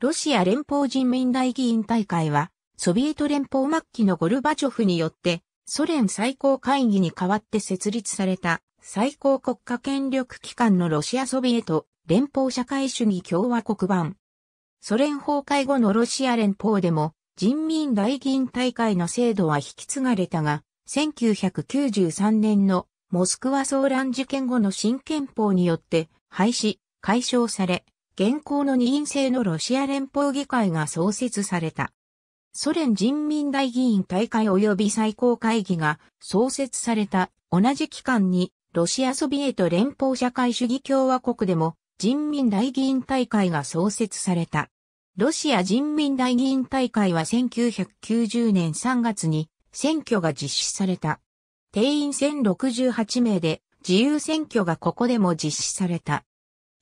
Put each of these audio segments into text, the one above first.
ロシア連邦人民大議員大会は、ソビエト連邦末期のゴルバチョフによって、ソ連最高会議に代わって設立された最高国家権力機関のロシアソビエト連邦社会主義共和国版。ソ連崩壊後のロシア連邦でも人民大議員大会の制度は引き継がれたが、1993年のモスクワ騒乱事件後の新憲法によって廃止、解消され、現行の二院制のロシア連邦議会が創設された。ソ連人民大議員大会及び最高会議が創設された同じ期間にロシアソビエト連邦社会主義共和国でも人民大議員大会が創設された。ロシア人民大議員大会は1990年3月に選挙が実施された。定員1068名で自由選挙がここでも実施された。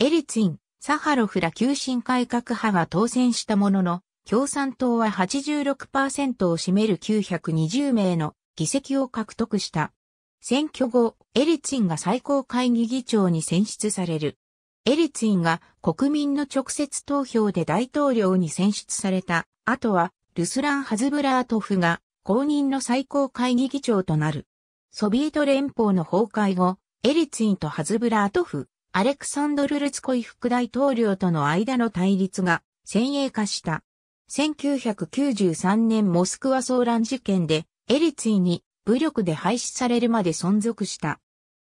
エリツィン、サハロフら急進改革派が当選したものの、共産党は86%を占める920名の議席を獲得した。選挙後、エリツィンが最高会議議長に選出される。エリツィンが国民の直接投票で大統領に選出された。あとは、ルスラン・ハズブラートフが公認の最高会議議長となる。ソビエト連邦の崩壊後、エリツィンとハズブラートフ、アレクサンドル・ルツコイ副大統領との間の対立が先鋭化した。1993年モスクワ騒乱事件でエリツィに武力で廃止されるまで存続した。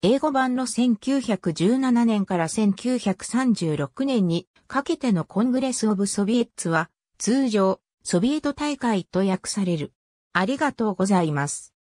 英語版の1917年から1936年にかけてのコングレス・オブ・ソビエッツは通常ソビエト大会と訳される。ありがとうございます。